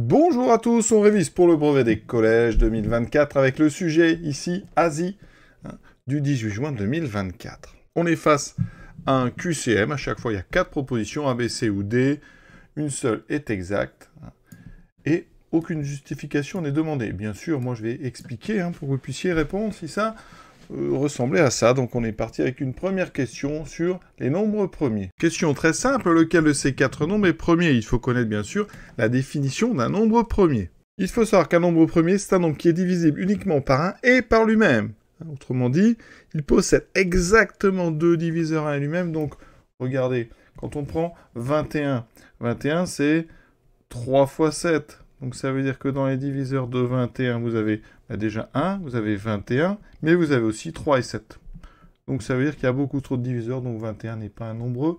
Bonjour à tous, on révise pour le brevet des collèges 2024 avec le sujet ici Asie hein, du 18 juin 2024. On est face à un QCM, à chaque fois il y a quatre propositions A, B, C ou D, une seule est exacte hein, et aucune justification n'est demandée. Bien sûr, moi je vais expliquer hein, pour que vous puissiez répondre si ça euh, ressembler à ça. Donc on est parti avec une première question sur les nombres premiers. Question très simple, lequel de ces quatre nombres est premier Il faut connaître bien sûr la définition d'un nombre premier. Il faut savoir qu'un nombre premier, c'est un nombre qui est divisible uniquement par un et par lui-même. Autrement dit, il possède exactement deux diviseurs et lui-même. Donc, regardez, quand on prend 21, 21 c'est 3 fois 7. Donc ça veut dire que dans les diviseurs de 21, vous avez bah, déjà 1, vous avez 21, mais vous avez aussi 3 et 7. Donc ça veut dire qu'il y a beaucoup trop de diviseurs, donc 21 n'est pas un nombre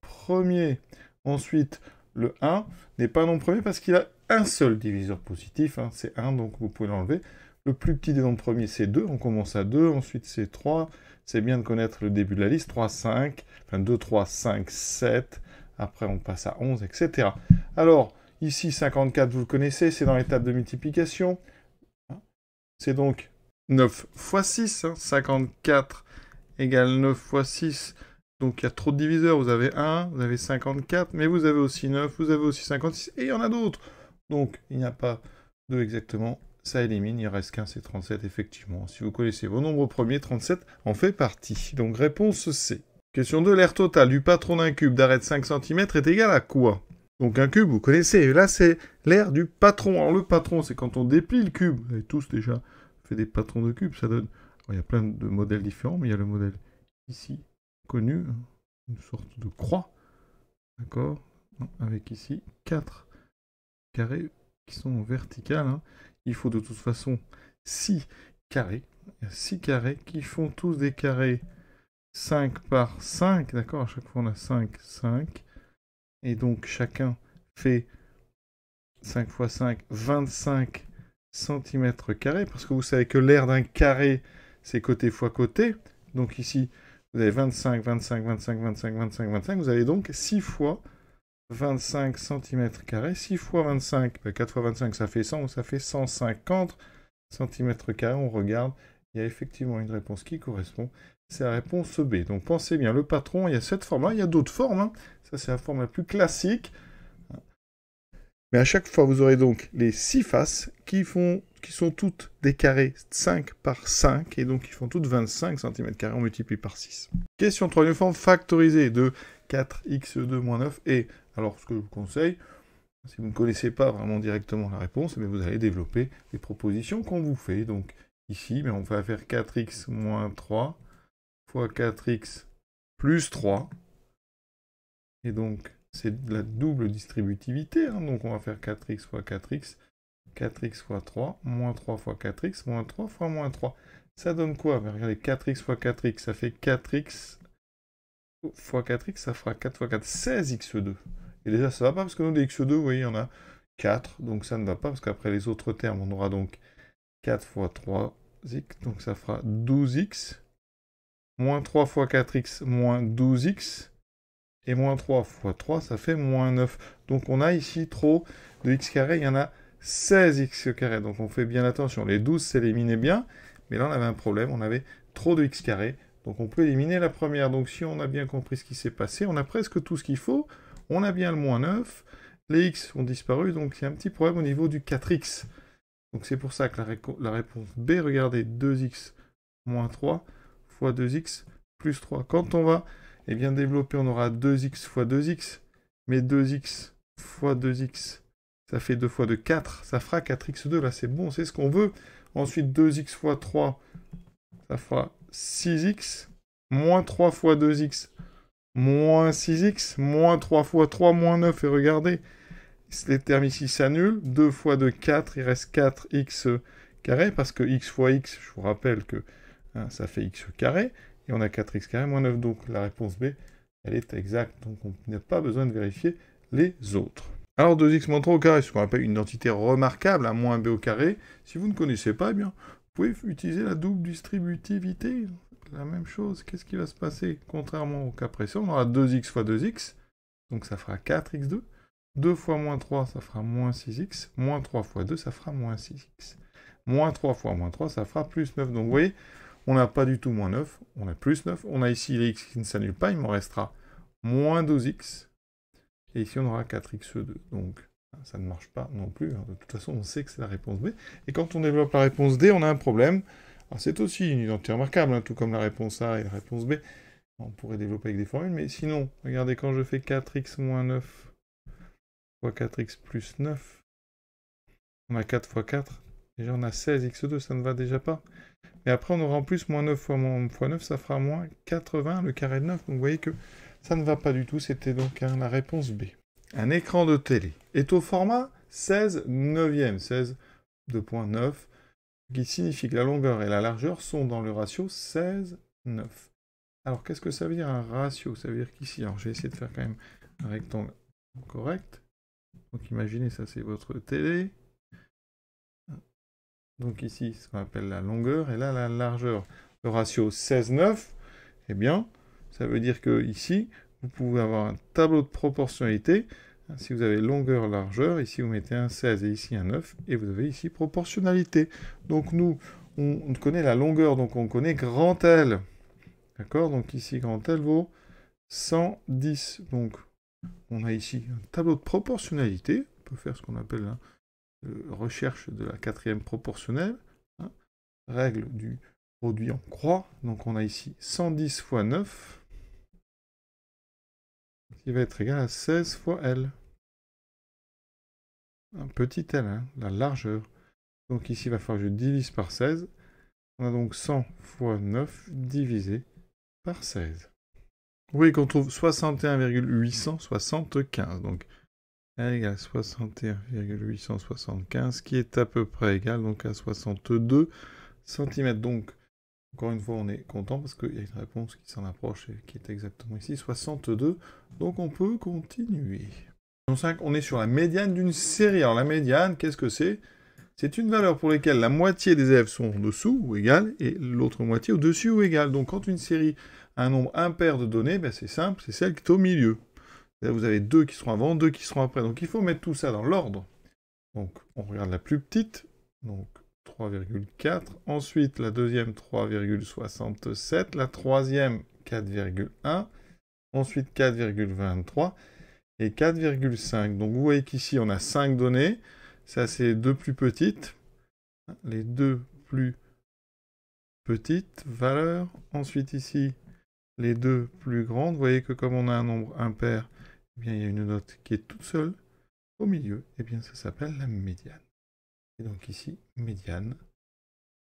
premier. Ensuite, le 1 n'est pas un nombre premier parce qu'il a un seul diviseur positif, hein, c'est 1, donc vous pouvez l'enlever. Le plus petit des nombres premiers, c'est 2, on commence à 2, ensuite c'est 3, c'est bien de connaître le début de la liste, 3, 5, enfin 2, 3, 5, 7, après on passe à 11, etc. Alors, Ici, 54, vous le connaissez, c'est dans l'étape de multiplication. C'est donc 9 fois 6. 54 hein, égale 9 fois 6. Donc il y a trop de diviseurs. Vous avez 1, vous avez 54, mais vous avez aussi 9, vous avez aussi 56, et il y en a d'autres. Donc il n'y a pas 2 exactement. Ça élimine, il reste qu'un, c'est 37, effectivement. Si vous connaissez vos nombres premiers, 37 en fait partie. Donc réponse C. Question 2, l'air total du patron d'un cube d'arrêt de 5 cm est égal à quoi donc un cube, vous connaissez. Là, c'est l'air du patron. Alors le patron, c'est quand on déplie le cube. Vous avez tous déjà fait des patrons de cubes. Ça donne. il y a plein de modèles différents, mais il y a le modèle ici connu, une sorte de croix, d'accord, avec ici 4 carrés qui sont verticales. Hein. Il faut de toute façon 6 carrés. Il y a six carrés qui font tous des carrés 5 par 5, d'accord À chaque fois, on a 5, 5. Et donc chacun fait 5 x 5, 25 cm carrés, parce que vous savez que l'air d'un carré, c'est côté fois côté. Donc ici, vous avez 25, 25, 25, 25, 25, 25. Vous avez donc 6 fois 25 cm carrés. 6 fois 25, 4 ben, fois 25, ça fait 100, ça fait 150 cm carrés. On regarde, il y a effectivement une réponse qui correspond. C'est la réponse B. Donc pensez bien, le patron, il y a cette forme-là, il y a d'autres formes. Hein. Ça, c'est la forme la plus classique. Mais à chaque fois, vous aurez donc les six faces qui, font, qui sont toutes des carrés 5 par 5, et donc qui font toutes 25 cm, on multiplie par 6. Question 3, une forme factorisée de 4x2 9, et alors ce que je vous conseille, si vous ne connaissez pas vraiment directement la réponse, mais eh vous allez développer les propositions qu'on vous fait. Donc ici, mais on va faire 4x moins 3 fois 4x plus 3. Et donc, c'est de la double distributivité. Hein. donc, on va faire 4x fois 4x, 4x fois 3, moins 3 fois 4x, moins 3 fois moins 3. Ça donne quoi ben, Regardez, 4x fois 4x, ça fait 4x fois 4x, ça fera 4 fois 4, 16x2. Et déjà, ça ne va pas parce que nous, des x2, vous voyez, il y en a 4, donc ça ne va pas parce qu'après les autres termes, on aura donc 4 fois 3 x, donc ça fera 12x, moins 3 fois 4x, moins 12x, et moins 3 fois 3, ça fait moins 9. Donc on a ici trop de x carré, il y en a 16x carré, donc on fait bien attention, les 12 s'éliminaient bien, mais là on avait un problème, on avait trop de x carré, donc on peut éliminer la première. Donc si on a bien compris ce qui s'est passé, on a presque tout ce qu'il faut, on a bien le moins 9, les x ont disparu, donc il y a un petit problème au niveau du 4x. Donc c'est pour ça que la, réponse B, regardez, 2x moins 3 fois 2x plus 3. Quand on va eh bien, développer, on aura 2x fois 2x, mais 2x fois 2x, ça fait 2 fois 2, 4, ça fera 4x2, là c'est bon, c'est ce qu'on veut. Ensuite 2x fois 3, ça fera 6x, moins 3 fois 2x, moins 6x, moins 3 fois 3, moins 9, et regardez, les termes ici s'annulent. 2 fois 2, 4, il reste 4x carré, parce que x fois x, je vous rappelle que hein, ça fait x carré, et on a 4x carré moins 9, donc la réponse B, elle est exacte, donc on n'a pas besoin de vérifier les autres. Alors 2x moins 3 au carré, ce qu'on appelle une identité remarquable, à hein, moins b au carré, si vous ne connaissez pas, eh bien, vous pouvez utiliser la double distributivité, la même chose, qu'est-ce qui va se passer Contrairement au cas précédent, on aura 2x fois 2x, donc ça fera 4x2, 2 fois moins 3, ça fera moins 6x. Moins 3 fois 2, ça fera moins 6x. Moins 3 fois moins 3, ça fera plus 9. Donc vous voyez, on n'a pas du tout moins 9, on a plus 9. On a ici les x qui ne s'annulent pas, il m'en restera moins 2x. Et ici, on aura 4x2. E Donc ça ne marche pas non plus. Hein. De toute façon, on sait que c'est la réponse B. Et quand on développe la réponse D, on a un problème. c'est aussi une identité remarquable, hein, tout comme la réponse A et la réponse B. On pourrait développer avec des formules, mais sinon, regardez, quand je fais 4x moins 9 4x plus 9. On a 4 x 4. Déjà, on a 16x2, ça ne va déjà pas. Mais après, on aura en plus moins 9 fois 9, ça fera moins 80, le carré de 9. Donc, vous voyez que ça ne va pas du tout. C'était donc hein, la réponse B. Un écran de télé est au format 16 neuvième, 16 2.9, qui signifie que la longueur et la largeur sont dans le ratio 16 9. Alors, qu'est-ce que ça veut dire un ratio Ça veut dire qu'ici, alors j'ai essayé de faire quand même un rectangle correct. Donc imaginez, ça c'est votre télé. Donc ici, ce qu'on appelle la longueur, et là la largeur. Le ratio 16-9, eh bien, ça veut dire que ici, vous pouvez avoir un tableau de proportionnalité. Si vous avez longueur, largeur, ici vous mettez un 16 et ici un 9, et vous avez ici proportionnalité. Donc nous, on, connaît la longueur, donc on connaît grand L. D'accord Donc ici, grand L vaut 110. Donc on a ici un tableau de proportionnalité. On peut faire ce qu'on appelle hein, la recherche de la quatrième proportionnelle. Hein. règle du produit en croix. Donc on a ici 110 fois 9 qui va être égal à 16 fois L. Un petit L, hein, la largeur. Donc ici, il va falloir que je divise par 16. On a donc 100 fois 9 divisé par 16. Vous voyez qu'on trouve 61,875, donc elle égale 61,875, qui est à peu près égal donc à 62 cm. Donc, encore une fois, on est content parce qu'il y a une réponse qui s'en approche et qui est exactement ici, 62. Donc on peut continuer. On est sur la médiane d'une série. Alors la médiane, qu'est-ce que c'est c'est une valeur pour laquelle la moitié des élèves sont en dessous ou égales, et l'autre moitié au-dessus ou égales. Donc quand une série a un nombre impair de données, ben c'est simple, c'est celle qui est au milieu. vous avez deux qui seront avant, deux qui seront après. Donc il faut mettre tout ça dans l'ordre. Donc on regarde la plus petite, donc 3,4. Ensuite la deuxième 3,67. La troisième 4,1. Ensuite 4,23 et 4,5. Donc vous voyez qu'ici on a 5 données. Ça, c'est deux plus petites. Les deux plus petites valeurs. Ensuite, ici, les deux plus grandes. Vous voyez que comme on a un nombre impair, eh bien, il y a une note qui est toute seule au milieu. Et eh bien, ça s'appelle la médiane. Et donc ici, médiane,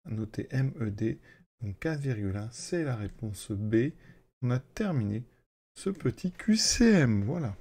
notée MED, donc 4,1, c'est la réponse B. On a terminé ce petit QCM, voilà.